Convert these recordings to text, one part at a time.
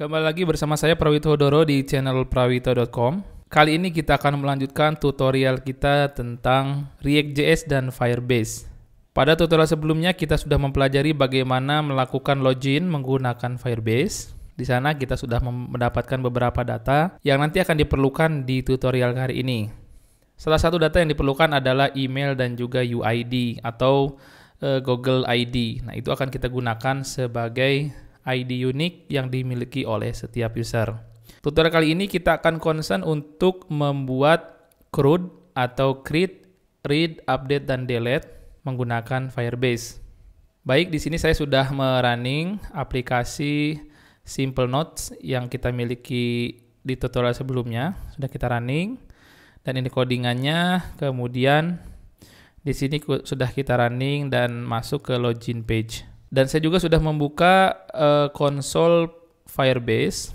Kembali lagi bersama saya Prawito Hodoro di channel prawito.com. Kali ini kita akan melanjutkan tutorial kita tentang React.js dan Firebase. Pada tutorial sebelumnya kita sudah mempelajari bagaimana melakukan login menggunakan Firebase. Di sana kita sudah mendapatkan beberapa data yang nanti akan diperlukan di tutorial hari ini. Salah satu data yang diperlukan adalah email dan juga UID atau eh, Google ID. Nah, itu akan kita gunakan sebagai ID unik yang dimiliki oleh setiap user. Tutorial kali ini kita akan concern untuk membuat CRUD atau create, read, update, dan delete menggunakan Firebase. Baik, di sini saya sudah merunning aplikasi Simple Notes yang kita miliki di tutorial sebelumnya. Sudah kita running dan ini codingannya. Kemudian di sini sudah kita running dan masuk ke login page. Dan saya juga sudah membuka uh, konsol Firebase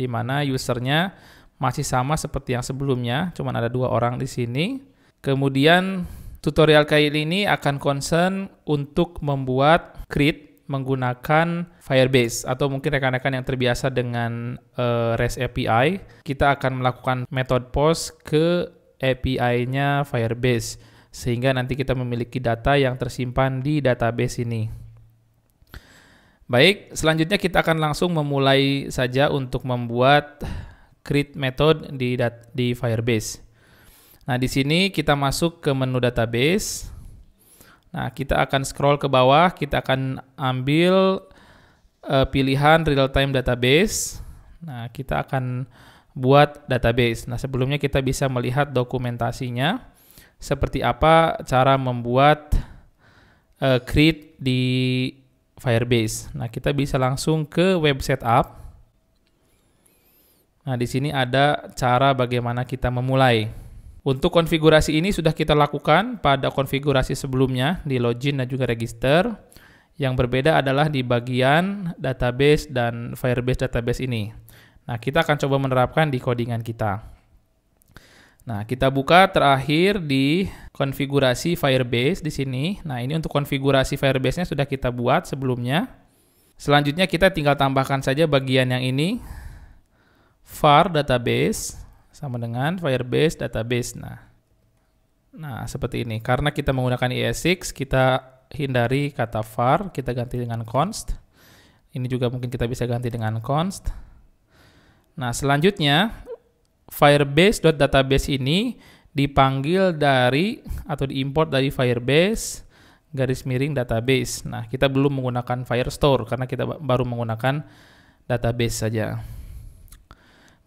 di mana usernya masih sama seperti yang sebelumnya, cuman ada dua orang di sini. Kemudian tutorial kali ini akan concern untuk membuat grid menggunakan Firebase atau mungkin rekan-rekan yang terbiasa dengan uh, REST API, kita akan melakukan method post ke API-nya Firebase sehingga nanti kita memiliki data yang tersimpan di database ini. Baik, selanjutnya kita akan langsung memulai saja untuk membuat create method di di Firebase. Nah, di sini kita masuk ke menu database. Nah, kita akan scroll ke bawah, kita akan ambil uh, pilihan real time database. Nah, kita akan buat database. Nah, sebelumnya kita bisa melihat dokumentasinya seperti apa cara membuat uh, eh, create di Firebase. Nah, kita bisa langsung ke web setup. Nah, di sini ada cara bagaimana kita memulai. Untuk konfigurasi ini sudah kita lakukan pada konfigurasi sebelumnya di login dan juga register. Yang berbeda adalah di bagian database dan Firebase database ini. Nah, kita akan coba menerapkan di codingan kita. Nah, kita buka terakhir di konfigurasi Firebase di sini. Nah, ini untuk konfigurasi Firebase-nya sudah kita buat sebelumnya. Selanjutnya kita tinggal tambahkan saja bagian yang ini. var database sama dengan Firebase database. Nah, nah seperti ini. Karena kita menggunakan ES6, kita hindari kata var, kita ganti dengan const. Ini juga mungkin kita bisa ganti dengan const. Nah, selanjutnya firebase.database ini dipanggil dari atau diimport dari firebase garis miring database. Nah, kita belum menggunakan Firestore karena kita baru menggunakan database saja.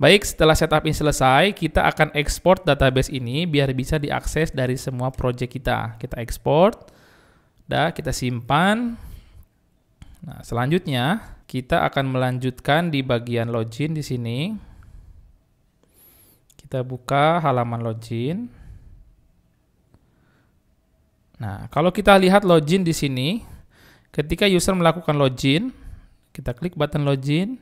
Baik, setelah setup ini selesai, kita akan export database ini biar bisa diakses dari semua project kita. Kita export, dah kita simpan. Nah, selanjutnya kita akan melanjutkan di bagian login di sini. Kita buka halaman login. Nah, kalau kita lihat login di sini, ketika user melakukan login, kita klik button login,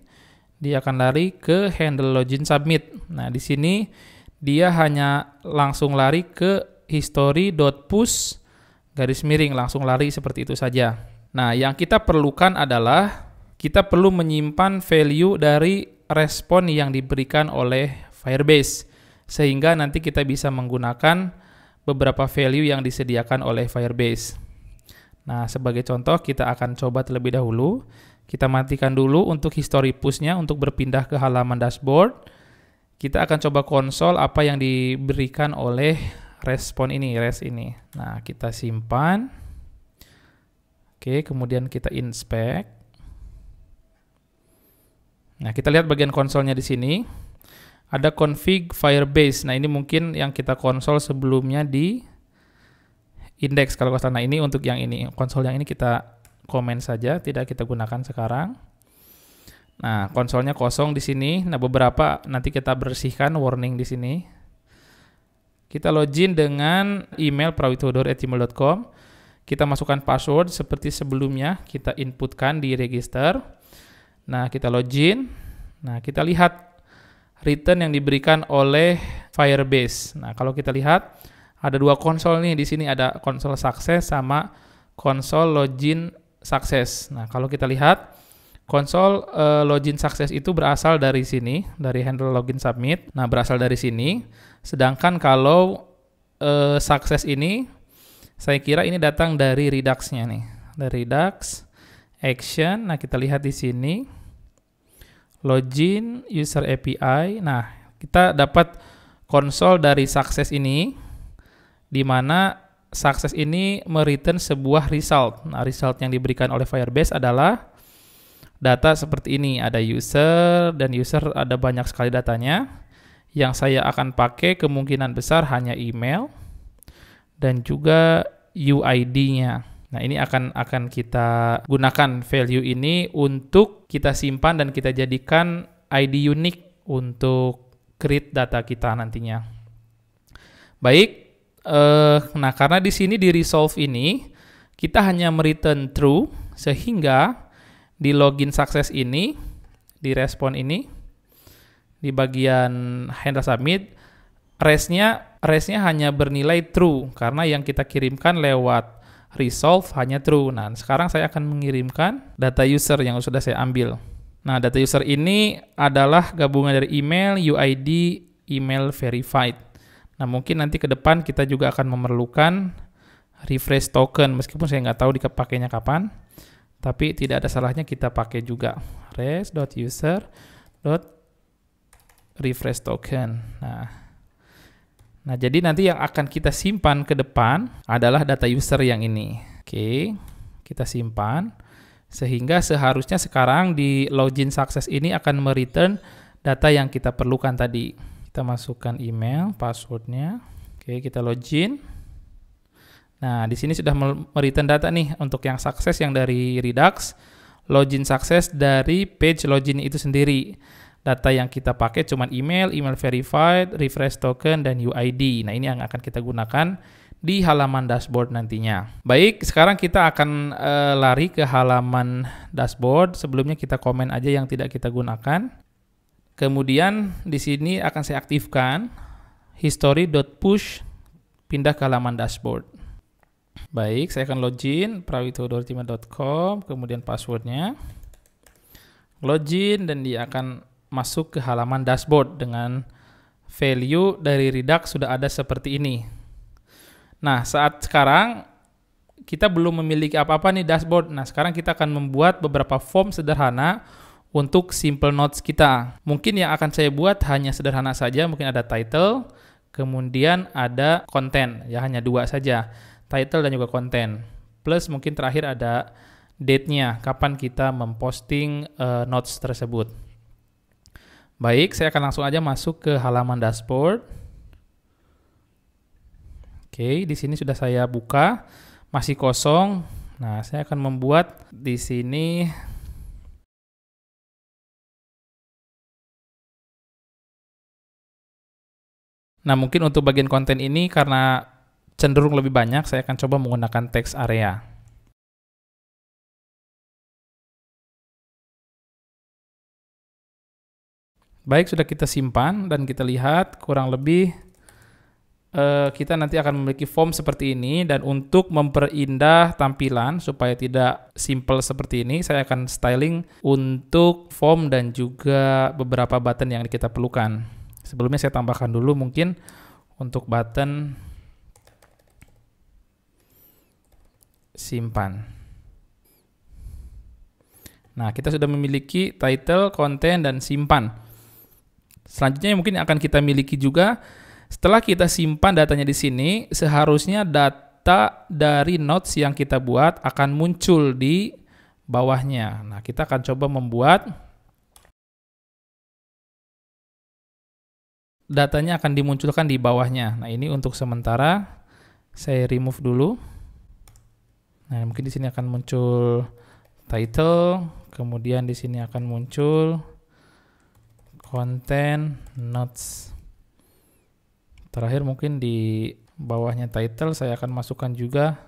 dia akan lari ke handle login submit. Nah, di sini dia hanya langsung lari ke history.push garis miring langsung lari seperti itu saja. Nah, yang kita perlukan adalah kita perlu menyimpan value dari respon yang diberikan oleh Firebase sehingga nanti kita bisa menggunakan beberapa value yang disediakan oleh Firebase. Nah, sebagai contoh kita akan coba terlebih dahulu. Kita matikan dulu untuk history push-nya untuk berpindah ke halaman dashboard. Kita akan coba konsol apa yang diberikan oleh respon ini, res ini. Nah, kita simpan. Oke, kemudian kita inspect. Nah, kita lihat bagian konsolnya di sini. Ada config Firebase. Nah, ini mungkin yang kita konsol sebelumnya di index kalau kata, Nah, ini untuk yang ini. Konsol yang ini kita komen saja, tidak kita gunakan sekarang. Nah, konsolnya kosong di sini. Nah, beberapa nanti kita bersihkan warning di sini. Kita login dengan email prawitodor@gmail.com. Kita masukkan password seperti sebelumnya, kita inputkan di register. Nah, kita login. Nah, kita lihat return yang diberikan oleh Firebase. Nah, kalau kita lihat ada dua konsol nih di sini ada konsol sukses sama konsol login sukses. Nah, kalau kita lihat konsol uh, login sukses itu berasal dari sini, dari handle login submit. Nah, berasal dari sini. Sedangkan kalau uh, sukses ini saya kira ini datang dari Redux-nya nih. Dari Redux action. Nah, kita lihat di sini login user API. Nah, kita dapat konsol dari sukses ini di mana sukses ini mereturn sebuah result. Nah, result yang diberikan oleh Firebase adalah data seperti ini, ada user dan user ada banyak sekali datanya. Yang saya akan pakai kemungkinan besar hanya email dan juga UID-nya. Nah, ini akan akan kita gunakan value ini untuk kita simpan dan kita jadikan ID unik untuk create data kita nantinya. Baik, eh, nah karena di sini di resolve ini kita hanya return true sehingga di login success ini di respon ini di bagian handle submit resnya resnya hanya bernilai true karena yang kita kirimkan lewat resolve hanya true. Nah, sekarang saya akan mengirimkan data user yang sudah saya ambil. Nah, data user ini adalah gabungan dari email, UID, email verified. Nah, mungkin nanti ke depan kita juga akan memerlukan refresh token, meskipun saya nggak tahu dipakainya kapan, tapi tidak ada salahnya kita pakai juga. res.user.refresh token. Nah, Nah, jadi nanti yang akan kita simpan ke depan adalah data user yang ini. Oke, kita simpan. Sehingga seharusnya sekarang di login success ini akan mereturn data yang kita perlukan tadi. Kita masukkan email, passwordnya. Oke, kita login. Nah, di sini sudah mereturn data nih untuk yang sukses yang dari Redux, login sukses dari page login itu sendiri. Data yang kita pakai cuma email, email verified, refresh token, dan UID. Nah, ini yang akan kita gunakan di halaman dashboard nantinya. Baik, sekarang kita akan e, lari ke halaman dashboard. Sebelumnya kita komen aja yang tidak kita gunakan. Kemudian di sini akan saya aktifkan history.push pindah ke halaman dashboard. Baik, saya akan login prawitodortima.com, kemudian passwordnya. Login dan dia akan masuk ke halaman dashboard dengan value dari Redux sudah ada seperti ini. Nah, saat sekarang kita belum memiliki apa-apa nih dashboard. Nah, sekarang kita akan membuat beberapa form sederhana untuk simple notes kita. Mungkin yang akan saya buat hanya sederhana saja, mungkin ada title, kemudian ada konten, ya hanya dua saja, title dan juga konten. Plus mungkin terakhir ada date-nya, kapan kita memposting uh, notes tersebut. Baik, saya akan langsung aja masuk ke halaman dashboard. Oke, di sini sudah saya buka, masih kosong. Nah, saya akan membuat di sini Nah, mungkin untuk bagian konten ini karena cenderung lebih banyak, saya akan coba menggunakan teks area. Baik, sudah kita simpan dan kita lihat kurang lebih uh, kita nanti akan memiliki form seperti ini dan untuk memperindah tampilan supaya tidak simple seperti ini, saya akan styling untuk form dan juga beberapa button yang kita perlukan. Sebelumnya saya tambahkan dulu mungkin untuk button simpan. Nah, kita sudah memiliki title, konten, dan simpan. Selanjutnya mungkin akan kita miliki juga setelah kita simpan datanya di sini, seharusnya data dari notes yang kita buat akan muncul di bawahnya. Nah, kita akan coba membuat datanya akan dimunculkan di bawahnya. Nah, ini untuk sementara saya remove dulu. Nah, mungkin di sini akan muncul title, kemudian di sini akan muncul konten notes terakhir mungkin di bawahnya title saya akan masukkan juga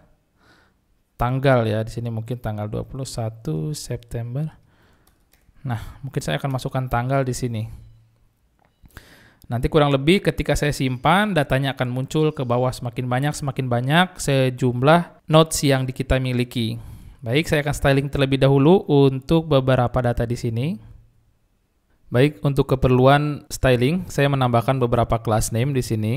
tanggal ya di sini mungkin tanggal 21 September nah mungkin saya akan masukkan tanggal di sini nanti kurang lebih ketika saya simpan datanya akan muncul ke bawah semakin banyak semakin banyak sejumlah notes yang kita miliki baik saya akan styling terlebih dahulu untuk beberapa data di sini Baik, untuk keperluan styling, saya menambahkan beberapa class name di sini.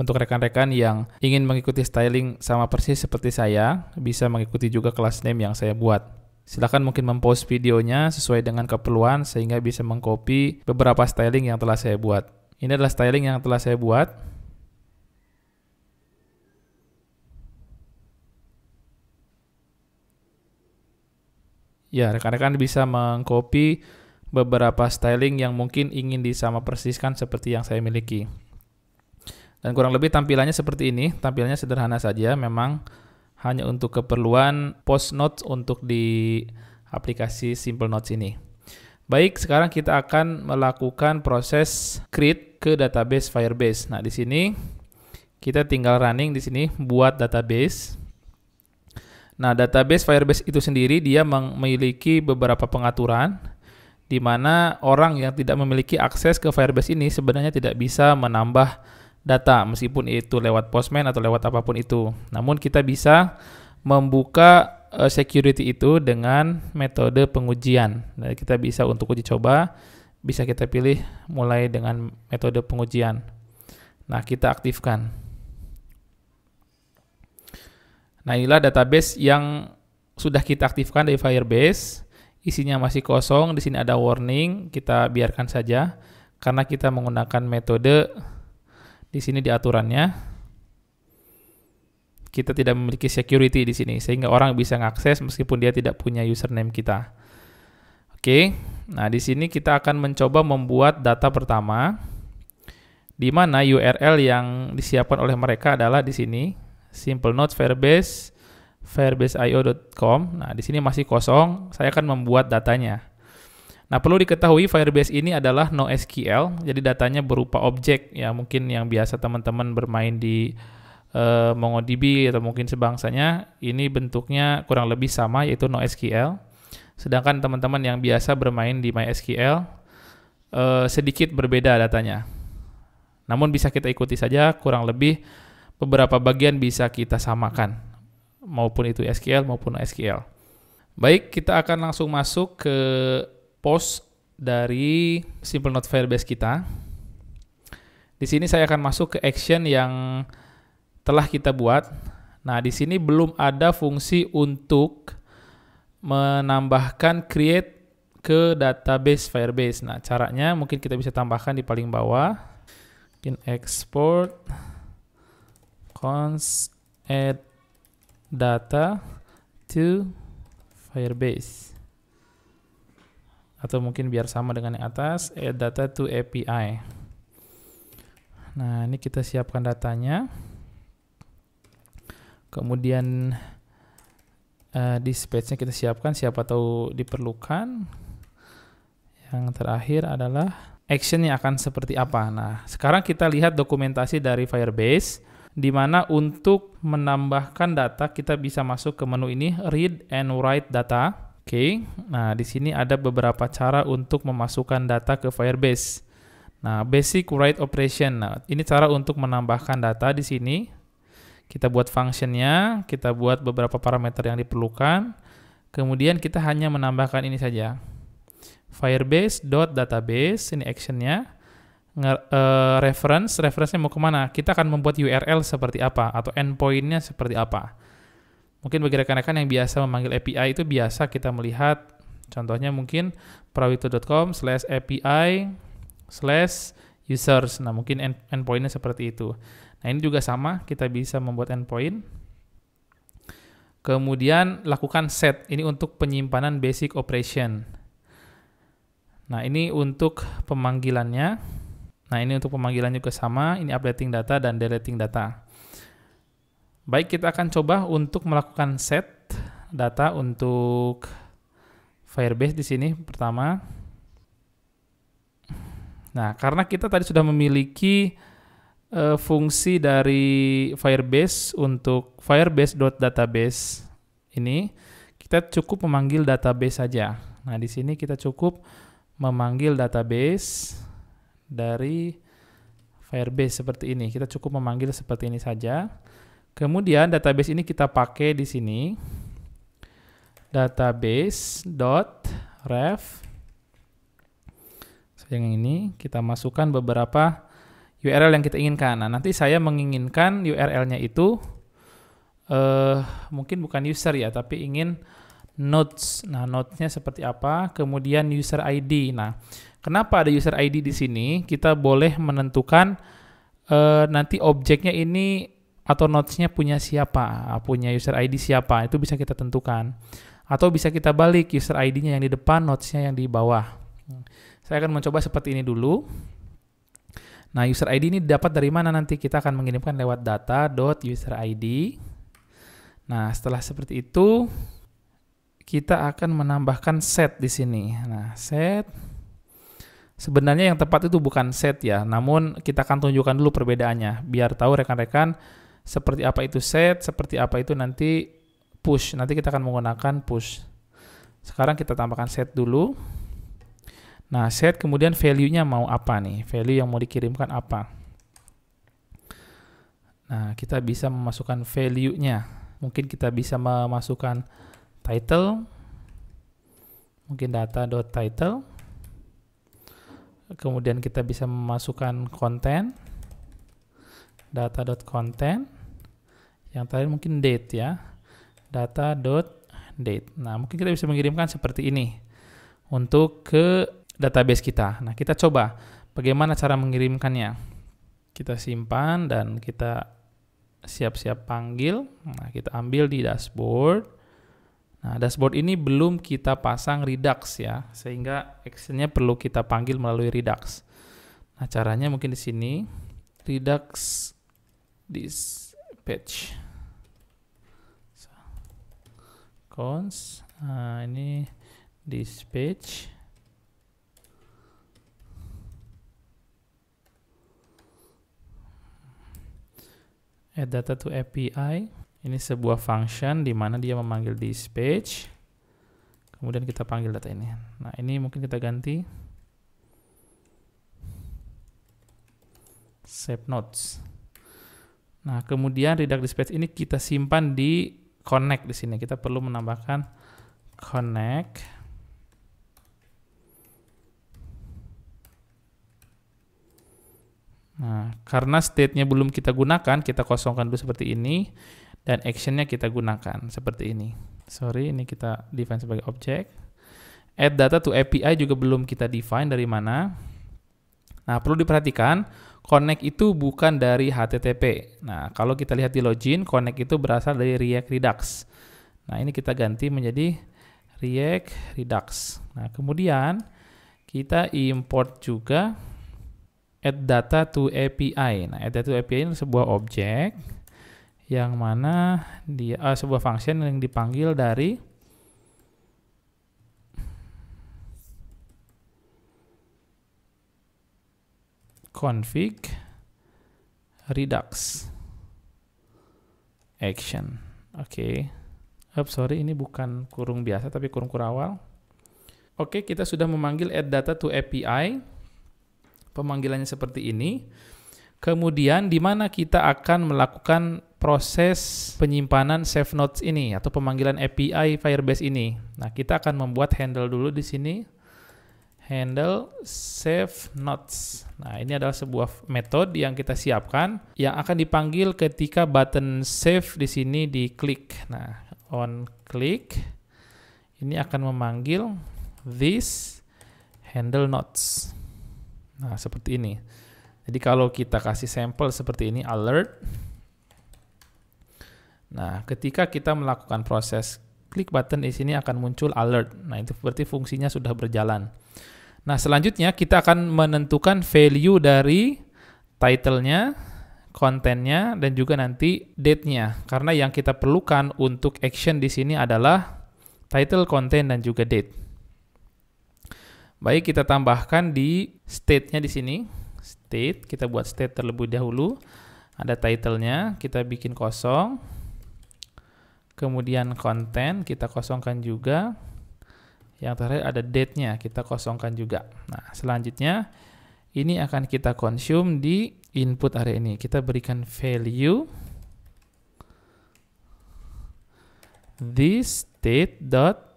Untuk rekan-rekan yang ingin mengikuti styling sama persis seperti saya, bisa mengikuti juga class name yang saya buat. Silahkan mungkin mempost videonya sesuai dengan keperluan sehingga bisa mengcopy beberapa styling yang telah saya buat. Ini adalah styling yang telah saya buat. Ya, rekan-rekan bisa mengcopy beberapa styling yang mungkin ingin disama persiskan seperti yang saya miliki. Dan kurang lebih tampilannya seperti ini, tampilannya sederhana saja, memang hanya untuk keperluan post notes untuk di aplikasi Simple Notes ini. Baik, sekarang kita akan melakukan proses create ke database Firebase. Nah, di sini kita tinggal running di sini buat database. Nah, database Firebase itu sendiri dia memiliki beberapa pengaturan di mana orang yang tidak memiliki akses ke Firebase ini sebenarnya tidak bisa menambah data meskipun itu lewat Postman atau lewat apapun itu. Namun kita bisa membuka eh, security itu dengan metode pengujian. Nah, kita bisa untuk uji coba bisa kita pilih mulai dengan metode pengujian. Nah, kita aktifkan. Nah, inilah database yang sudah kita aktifkan dari Firebase isinya masih kosong, di sini ada warning, kita biarkan saja karena kita menggunakan metode di sini di aturannya kita tidak memiliki security di sini sehingga orang bisa mengakses meskipun dia tidak punya username kita. Oke. Nah, di sini kita akan mencoba membuat data pertama di mana URL yang disiapkan oleh mereka adalah di sini simple notes Firebase firebase.io.com. Nah, di sini masih kosong, saya akan membuat datanya. Nah, perlu diketahui Firebase ini adalah NoSQL, jadi datanya berupa objek ya, mungkin yang biasa teman-teman bermain di uh, MongoDB atau mungkin sebangsanya, ini bentuknya kurang lebih sama yaitu NoSQL. Sedangkan teman-teman yang biasa bermain di MySQL uh, sedikit berbeda datanya. Namun bisa kita ikuti saja kurang lebih beberapa bagian bisa kita samakan maupun itu SQL maupun SQL. Baik, kita akan langsung masuk ke post dari Simple Note Firebase kita. Di sini saya akan masuk ke action yang telah kita buat. Nah, di sini belum ada fungsi untuk menambahkan create ke database Firebase. Nah, caranya mungkin kita bisa tambahkan di paling bawah. Mungkin export const add data to Firebase atau mungkin biar sama dengan yang atas add eh, data to API nah ini kita siapkan datanya kemudian uh, eh, dispatchnya kita siapkan siapa tahu diperlukan yang terakhir adalah action actionnya akan seperti apa nah sekarang kita lihat dokumentasi dari Firebase di mana untuk menambahkan data kita bisa masuk ke menu ini read and write data. Oke, okay. nah di sini ada beberapa cara untuk memasukkan data ke Firebase. Nah, basic write operation. Nah, ini cara untuk menambahkan data di sini. Kita buat functionnya, kita buat beberapa parameter yang diperlukan. Kemudian kita hanya menambahkan ini saja. Firebase.database, ini actionnya nge- uh, reference, reference-nya mau kemana? Kita akan membuat URL seperti apa atau endpoint-nya seperti apa. Mungkin bagi rekan-rekan yang biasa memanggil API itu biasa kita melihat contohnya mungkin prawito.com slash API slash users. Nah, mungkin endpoint-nya seperti itu. Nah, ini juga sama, kita bisa membuat endpoint. Kemudian lakukan set, ini untuk penyimpanan basic operation. Nah, ini untuk pemanggilannya. Nah, ini untuk pemanggilan juga sama, ini updating data dan deleting data. Baik, kita akan coba untuk melakukan set data untuk Firebase di sini pertama. Nah, karena kita tadi sudah memiliki uh, fungsi dari Firebase untuk firebase.database ini, kita cukup memanggil database saja. Nah, di sini kita cukup memanggil database dari Firebase seperti ini. Kita cukup memanggil seperti ini saja. Kemudian database ini kita pakai di sini database.ref so, yang ini kita masukkan beberapa URL yang kita inginkan. Nah, nanti saya menginginkan URL-nya itu eh mungkin bukan user ya, tapi ingin notes Nah, notes nya seperti apa? Kemudian user ID. Nah, Kenapa ada user ID di sini? Kita boleh menentukan uh, nanti objeknya ini atau notesnya punya siapa, ah, punya user ID siapa, itu bisa kita tentukan. Atau bisa kita balik user ID-nya yang di depan, notes-nya yang di bawah. Saya akan mencoba seperti ini dulu. Nah, user ID ini dapat dari mana nanti kita akan mengirimkan lewat data user id. Nah, setelah seperti itu, kita akan menambahkan set di sini. Nah, set Sebenarnya yang tepat itu bukan set ya, namun kita akan tunjukkan dulu perbedaannya biar tahu rekan-rekan seperti apa itu set, seperti apa itu nanti push. Nanti kita akan menggunakan push. Sekarang kita tambahkan set dulu. Nah, set kemudian value-nya mau apa nih? Value yang mau dikirimkan apa? Nah, kita bisa memasukkan value-nya. Mungkin kita bisa memasukkan title. Mungkin data.title kemudian kita bisa memasukkan konten data.content yang terakhir mungkin date ya data.date nah mungkin kita bisa mengirimkan seperti ini untuk ke database kita nah kita coba bagaimana cara mengirimkannya kita simpan dan kita siap-siap panggil nah kita ambil di dashboard Nah, dashboard ini belum kita pasang Redux ya, sehingga actionnya perlu kita panggil melalui Redux. Nah, caranya mungkin di sini Redux this page cons nah, ini this page add data to API ini sebuah function di mana dia memanggil dispatch. Kemudian kita panggil data ini. Nah, ini mungkin kita ganti save notes. Nah, kemudian redact dispatch ini kita simpan di connect di sini. Kita perlu menambahkan connect Nah, karena state-nya belum kita gunakan, kita kosongkan dulu seperti ini dan actionnya kita gunakan seperti ini. Sorry, ini kita define sebagai objek. Add data to API juga belum kita define dari mana. Nah, perlu diperhatikan, connect itu bukan dari HTTP. Nah, kalau kita lihat di login, connect itu berasal dari React Redux. Nah, ini kita ganti menjadi React Redux. Nah, kemudian kita import juga add data to API. Nah, add data to API ini sebuah objek yang mana dia uh, eh, sebuah function yang dipanggil dari config redux action. Oke. Okay. sorry ini bukan kurung biasa tapi kurung kurawal. Oke, okay, kita sudah memanggil add data to API. Pemanggilannya seperti ini. Kemudian di mana kita akan melakukan proses penyimpanan save notes ini atau pemanggilan API Firebase ini. Nah, kita akan membuat handle dulu di sini. Handle save notes. Nah, ini adalah sebuah metode yang kita siapkan yang akan dipanggil ketika button save di sini diklik. Nah, on click ini akan memanggil this handle notes. Nah, seperti ini. Jadi kalau kita kasih sampel seperti ini alert Nah, ketika kita melakukan proses klik button di sini akan muncul alert. Nah, itu berarti fungsinya sudah berjalan. Nah, selanjutnya kita akan menentukan value dari title-nya, kontennya, dan juga nanti date-nya. Karena yang kita perlukan untuk action di sini adalah title, konten, dan juga date. Baik, kita tambahkan di state-nya di sini. State, kita buat state terlebih dahulu. Ada title-nya, kita bikin kosong kemudian konten kita kosongkan juga yang terakhir ada date-nya kita kosongkan juga nah selanjutnya ini akan kita consume di input area ini kita berikan value this state dot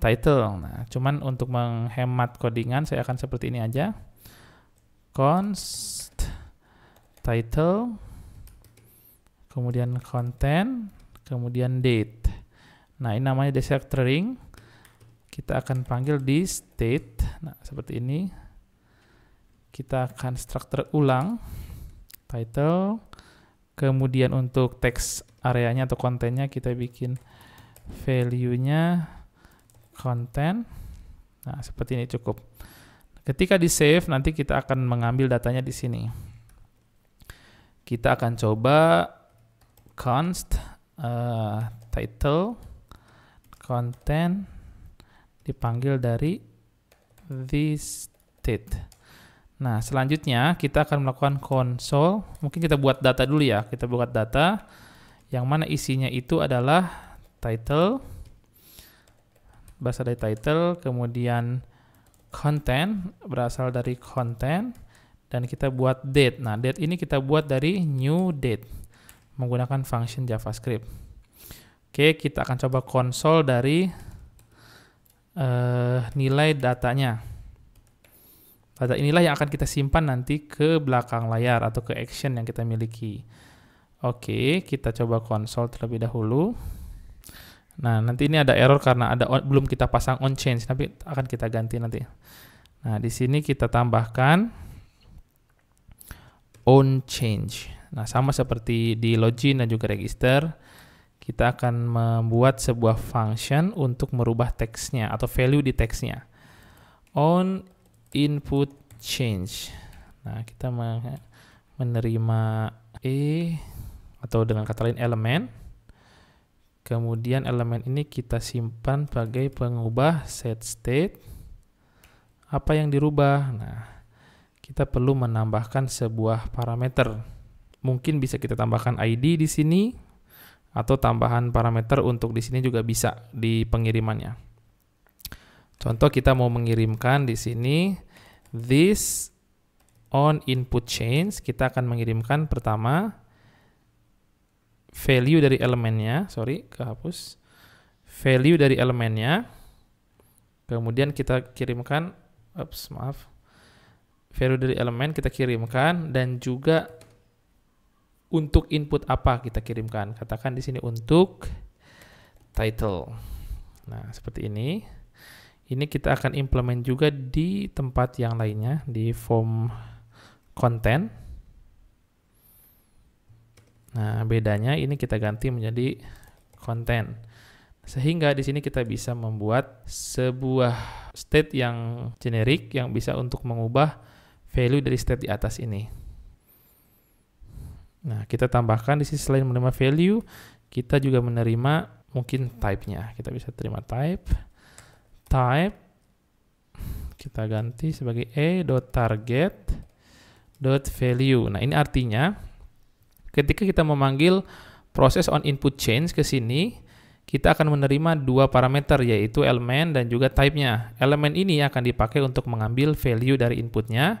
title. Nah, cuman untuk menghemat codingan saya akan seperti ini aja. const title kemudian konten kemudian date. Nah, ini namanya destructuring. Kita akan panggil di state. Nah, seperti ini. Kita akan struktur ulang title. Kemudian untuk teks areanya atau kontennya kita bikin value-nya konten. Nah, seperti ini cukup. Ketika di save, nanti kita akan mengambil datanya di sini. Kita akan coba const uh, title content dipanggil dari this state. Nah, selanjutnya kita akan melakukan console. Mungkin kita buat data dulu ya. Kita buat data yang mana isinya itu adalah title berasal dari title, kemudian content berasal dari content dan kita buat date. Nah, date ini kita buat dari new date menggunakan function JavaScript. Oke, kita akan coba konsol dari uh, nilai datanya. Data inilah yang akan kita simpan nanti ke belakang layar atau ke action yang kita miliki. Oke, kita coba konsol terlebih dahulu. Nah, nanti ini ada error karena ada on, belum kita pasang on change, tapi akan kita ganti nanti. Nah, di sini kita tambahkan on change. Nah, sama seperti di login dan juga register, kita akan membuat sebuah function untuk merubah teksnya atau value di teksnya. On input change. Nah, kita menerima e atau dengan kata lain elemen. Kemudian elemen ini kita simpan sebagai pengubah set state. Apa yang dirubah? Nah, kita perlu menambahkan sebuah parameter Mungkin bisa kita tambahkan ID di sini atau tambahan parameter untuk di sini juga bisa di pengirimannya. Contoh kita mau mengirimkan di sini this on input change kita akan mengirimkan pertama value dari elemennya, sorry kehapus. Value dari elemennya. Kemudian kita kirimkan ups, maaf. Value dari elemen kita kirimkan dan juga untuk input apa kita kirimkan. Katakan di sini untuk title. Nah, seperti ini. Ini kita akan implement juga di tempat yang lainnya, di form content. Nah, bedanya ini kita ganti menjadi content. Sehingga di sini kita bisa membuat sebuah state yang generik yang bisa untuk mengubah value dari state di atas ini. Nah, kita tambahkan di sisi selain menerima value, kita juga menerima mungkin type-nya. Kita bisa terima type. Type kita ganti sebagai e value Nah, ini artinya ketika kita memanggil proses on input change ke sini, kita akan menerima dua parameter yaitu elemen dan juga type-nya. Elemen ini akan dipakai untuk mengambil value dari inputnya, nya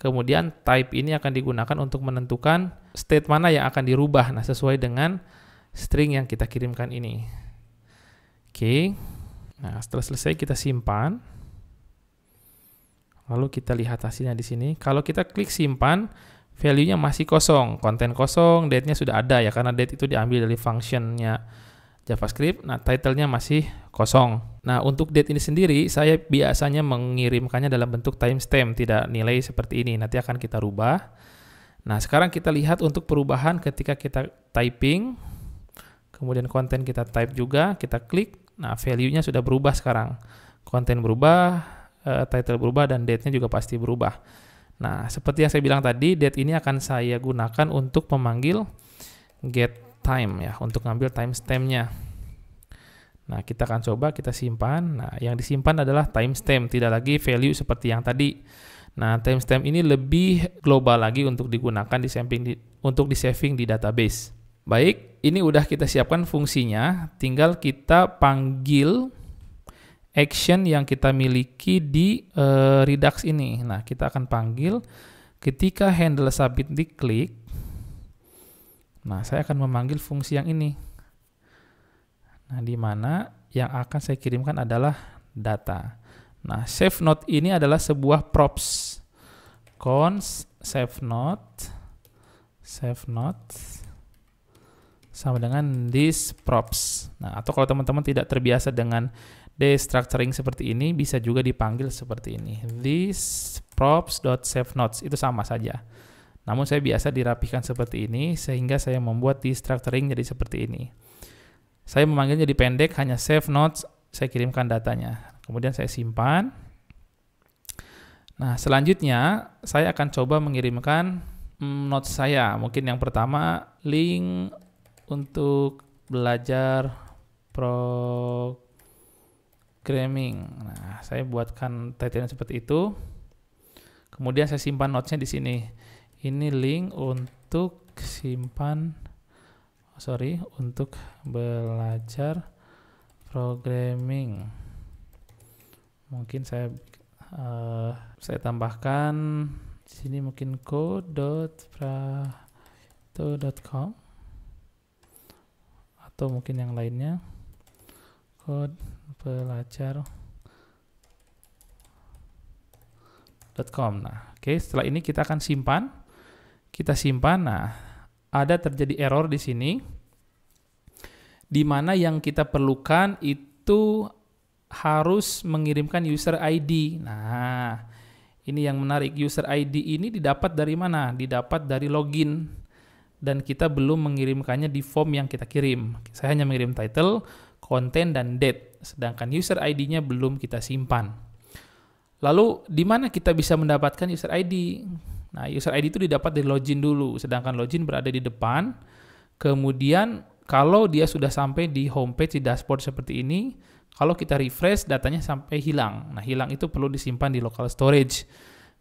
Kemudian type ini akan digunakan untuk menentukan state mana yang akan dirubah. Nah, sesuai dengan string yang kita kirimkan ini. Oke. Nah, setelah selesai kita simpan. Lalu kita lihat hasilnya di sini. Kalau kita klik simpan, value-nya masih kosong, konten kosong, date-nya sudah ada ya karena date itu diambil dari function nya JavaScript. Nah, title-nya masih kosong. Nah, untuk date ini sendiri, saya biasanya mengirimkannya dalam bentuk timestamp, tidak nilai seperti ini. Nanti akan kita rubah. Nah, sekarang kita lihat untuk perubahan ketika kita typing, kemudian konten kita type juga, kita klik. Nah, value-nya sudah berubah sekarang. Konten berubah, eh, title berubah, dan date-nya juga pasti berubah. Nah, seperti yang saya bilang tadi, date ini akan saya gunakan untuk memanggil get time ya untuk ngambil timestampnya. Nah, kita akan coba kita simpan. Nah, yang disimpan adalah timestamp, tidak lagi value seperti yang tadi. Nah, timestamp ini lebih global lagi untuk digunakan di samping di, untuk di saving di database. Baik, ini udah kita siapkan fungsinya, tinggal kita panggil action yang kita miliki di uh, Redux ini. Nah, kita akan panggil ketika handle submit diklik Nah, saya akan memanggil fungsi yang ini. Nah, di mana yang akan saya kirimkan adalah data. Nah, save note ini adalah sebuah props. cons save note save note sama dengan this props. Nah, atau kalau teman-teman tidak terbiasa dengan destructuring seperti ini bisa juga dipanggil seperti ini. This notes itu sama saja. Namun saya biasa dirapikan seperti ini sehingga saya membuat di jadi seperti ini. Saya memanggilnya jadi pendek hanya save notes, saya kirimkan datanya. Kemudian saya simpan. Nah, selanjutnya saya akan coba mengirimkan mm, notes saya. Mungkin yang pertama link untuk belajar programming. Nah, saya buatkan titelnya seperti itu. Kemudian saya simpan notesnya di sini ini link untuk simpan oh, sorry untuk belajar programming mungkin saya uh, saya tambahkan di sini mungkin code.prato.com atau mungkin yang lainnya code belajar .com. Nah, oke, okay, setelah ini kita akan simpan kita simpan. Nah, ada terjadi error di sini di mana yang kita perlukan itu harus mengirimkan user ID. Nah, ini yang menarik user ID ini didapat dari mana? Didapat dari login dan kita belum mengirimkannya di form yang kita kirim. Saya hanya mengirim title, konten dan date. Sedangkan user ID-nya belum kita simpan. Lalu di mana kita bisa mendapatkan user ID? Nah, user ID itu didapat dari login dulu, sedangkan login berada di depan. Kemudian kalau dia sudah sampai di homepage di dashboard seperti ini, kalau kita refresh datanya sampai hilang. Nah, hilang itu perlu disimpan di local storage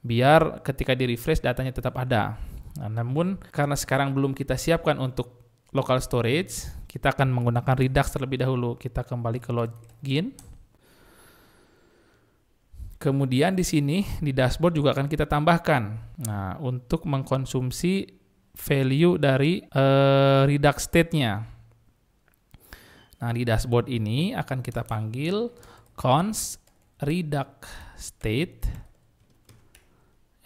biar ketika di refresh datanya tetap ada. Nah, namun karena sekarang belum kita siapkan untuk local storage, kita akan menggunakan Redux terlebih dahulu. Kita kembali ke login Kemudian di sini di dashboard juga akan kita tambahkan. Nah, untuk mengkonsumsi value dari uh, eh, Redux state-nya. Nah, di dashboard ini akan kita panggil cons redux state.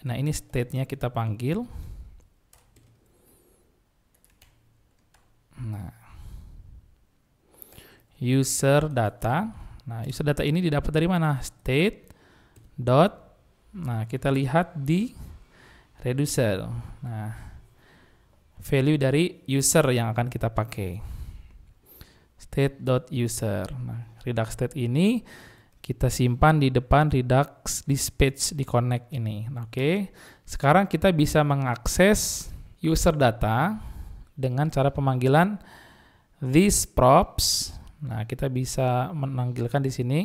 Nah, ini state-nya kita panggil. Nah, user data. Nah, user data ini didapat dari mana? State dot nah kita lihat di reducer nah value dari user yang akan kita pakai state dot user nah redux state ini kita simpan di depan redux dispatch di connect ini oke okay. sekarang kita bisa mengakses user data dengan cara pemanggilan this props nah kita bisa menanggilkan di sini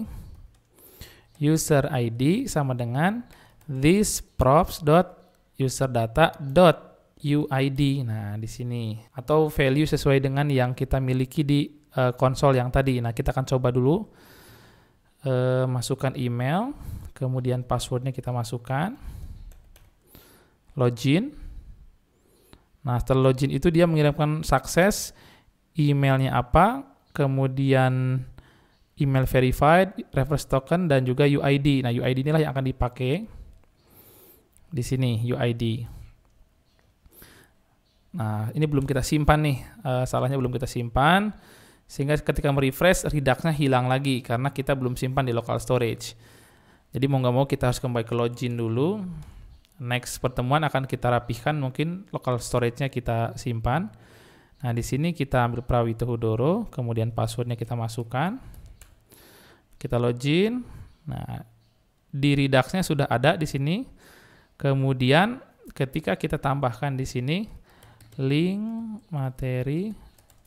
user ID sama dengan this props dot user data dot UID. Nah, di sini atau value sesuai dengan yang kita miliki di uh, konsol yang tadi. Nah, kita akan coba dulu uh, masukkan email, kemudian passwordnya kita masukkan, login. Nah, setelah login itu dia mengirimkan sukses emailnya apa, kemudian email verified, reference token, dan juga UID. Nah, UID inilah yang akan dipakai di sini, UID. Nah, ini belum kita simpan nih, uh, salahnya belum kita simpan, sehingga ketika merefresh, redux hilang lagi karena kita belum simpan di local storage. Jadi mau nggak mau kita harus kembali ke login dulu. Next pertemuan akan kita rapihkan mungkin local storage-nya kita simpan. Nah, di sini kita ambil Prawito Hudoro, kemudian passwordnya kita masukkan. Kita login. Nah, di redaksnya sudah ada di sini. Kemudian ketika kita tambahkan di sini link materi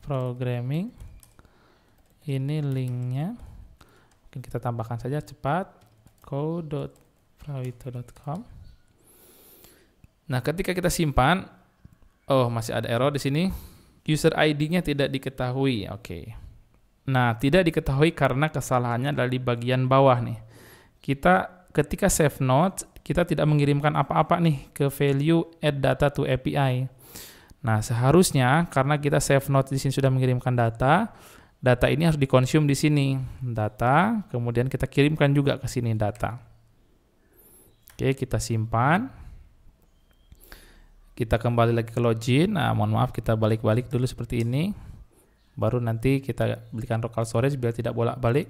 programming ini linknya mungkin kita tambahkan saja cepat code.prawito.com nah ketika kita simpan oh masih ada error di sini user ID-nya tidak diketahui oke okay. Nah, tidak diketahui karena kesalahannya dari bagian bawah nih. Kita ketika save note, kita tidak mengirimkan apa-apa nih ke value add data to API. Nah, seharusnya karena kita save note di sini sudah mengirimkan data, data ini harus dikonsum di sini. Data, kemudian kita kirimkan juga ke sini data. Oke, kita simpan. Kita kembali lagi ke login. Nah, mohon maaf kita balik-balik dulu seperti ini baru nanti kita belikan local storage biar tidak bolak-balik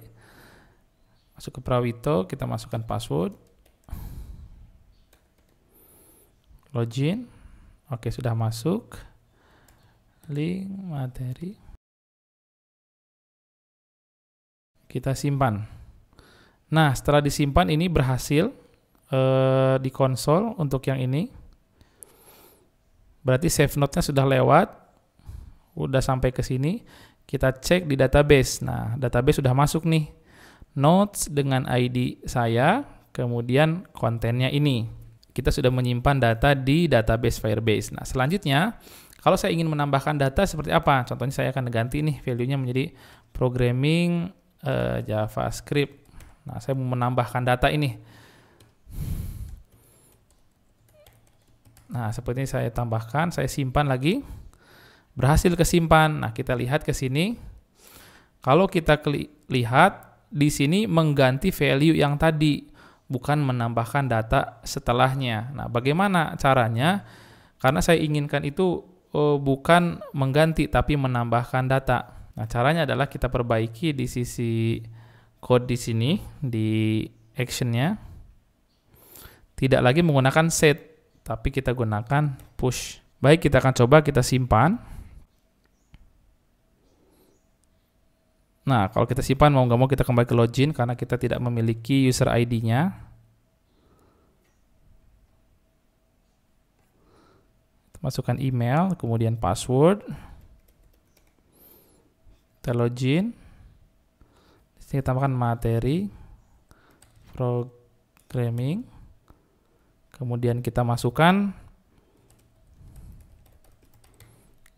masuk ke Prawito kita masukkan password login oke sudah masuk link materi kita simpan nah setelah disimpan ini berhasil eh, di konsol untuk yang ini berarti save note-nya sudah lewat udah sampai ke sini, kita cek di database. Nah, database sudah masuk nih. Notes dengan ID saya, kemudian kontennya ini. Kita sudah menyimpan data di database Firebase. Nah, selanjutnya kalau saya ingin menambahkan data seperti apa? Contohnya saya akan ganti nih value-nya menjadi programming uh, JavaScript. Nah, saya mau menambahkan data ini. Nah, seperti ini saya tambahkan, saya simpan lagi berhasil kesimpan. Nah, kita lihat ke sini. Kalau kita lihat di sini mengganti value yang tadi, bukan menambahkan data setelahnya. Nah, bagaimana caranya? Karena saya inginkan itu eh, bukan mengganti tapi menambahkan data. Nah, caranya adalah kita perbaiki di sisi code di sini di actionnya tidak lagi menggunakan set tapi kita gunakan push. Baik, kita akan coba kita simpan. Nah, kalau kita simpan mau nggak mau kita kembali ke login karena kita tidak memiliki user ID-nya. Masukkan email, kemudian password. Kita login. Di sini tambahkan materi programming. Kemudian kita masukkan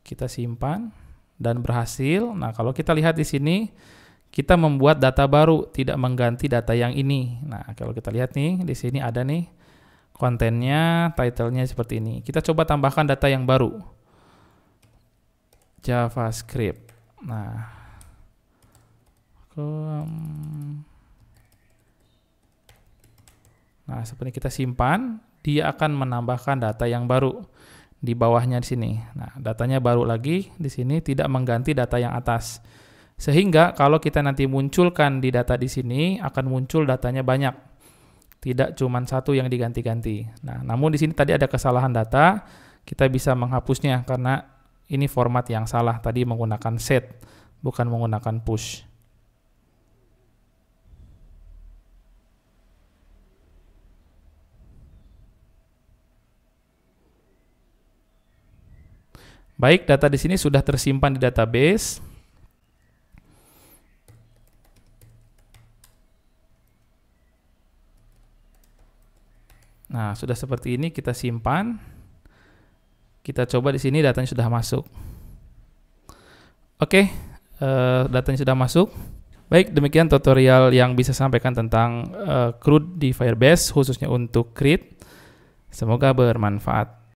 kita simpan dan berhasil. Nah, kalau kita lihat di sini kita membuat data baru tidak mengganti data yang ini. Nah, kalau kita lihat nih di sini ada nih kontennya, titlenya seperti ini. Kita coba tambahkan data yang baru. JavaScript. Nah, Nah, seperti kita simpan, dia akan menambahkan data yang baru di bawahnya di sini. Nah, datanya baru lagi di sini tidak mengganti data yang atas. Sehingga kalau kita nanti munculkan di data di sini akan muncul datanya banyak. Tidak cuma satu yang diganti-ganti. Nah, namun di sini tadi ada kesalahan data, kita bisa menghapusnya karena ini format yang salah tadi menggunakan set bukan menggunakan push. Baik, data di sini sudah tersimpan di database. Nah, sudah seperti ini kita simpan. Kita coba di sini datanya sudah masuk. Oke, uh, datanya sudah masuk. Baik, demikian tutorial yang bisa sampaikan tentang uh, eh, CRUD di Firebase khususnya untuk Create. Semoga bermanfaat.